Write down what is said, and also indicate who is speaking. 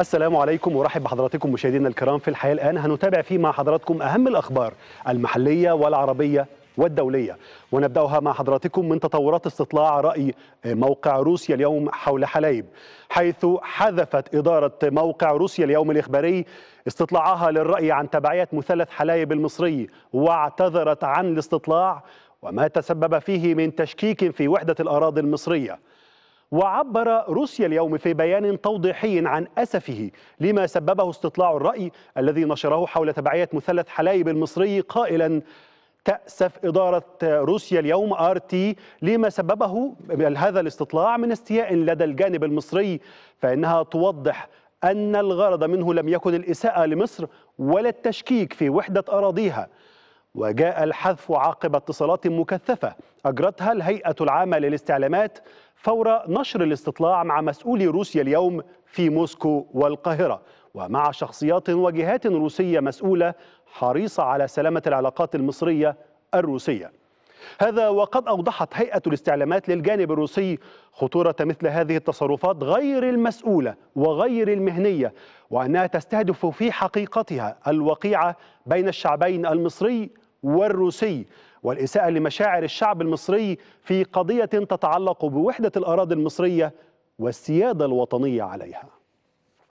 Speaker 1: السلام عليكم ورحب بحضراتكم مشاهدينا الكرام في الحياة الآن هنتابع فيه مع حضراتكم أهم الأخبار المحلية والعربية والدولية ونبدأها مع حضراتكم من تطورات استطلاع رأي موقع روسيا اليوم حول حلايب حيث حذفت إدارة موقع روسيا اليوم الإخباري استطلاعها للرأي عن تبعية مثلث حلايب المصري واعتذرت عن الاستطلاع وما تسبب فيه من تشكيك في وحدة الأراضي المصرية وعبر روسيا اليوم في بيان توضيحي عن أسفه لما سببه استطلاع الرأي الذي نشره حول تبعية مثلث حلايب المصري قائلا تأسف إدارة روسيا اليوم آر تي لما سببه هذا الاستطلاع من استياء لدى الجانب المصري فإنها توضح أن الغرض منه لم يكن الإساءة لمصر ولا التشكيك في وحدة أراضيها وجاء الحذف عقب اتصالات مكثفة أجرتها الهيئة العامة للاستعلامات فور نشر الاستطلاع مع مسؤولي روسيا اليوم في موسكو والقاهرة ومع شخصيات وجهات روسية مسؤولة حريصة على سلامة العلاقات المصرية الروسية هذا وقد أوضحت هيئة الاستعلامات للجانب الروسي خطورة مثل هذه التصرفات غير المسؤولة وغير المهنية وأنها تستهدف في حقيقتها الوقيعة بين الشعبين المصري والروسي والإساءة لمشاعر الشعب المصري في قضية تتعلق بوحدة الأراضي المصرية والسيادة الوطنية عليها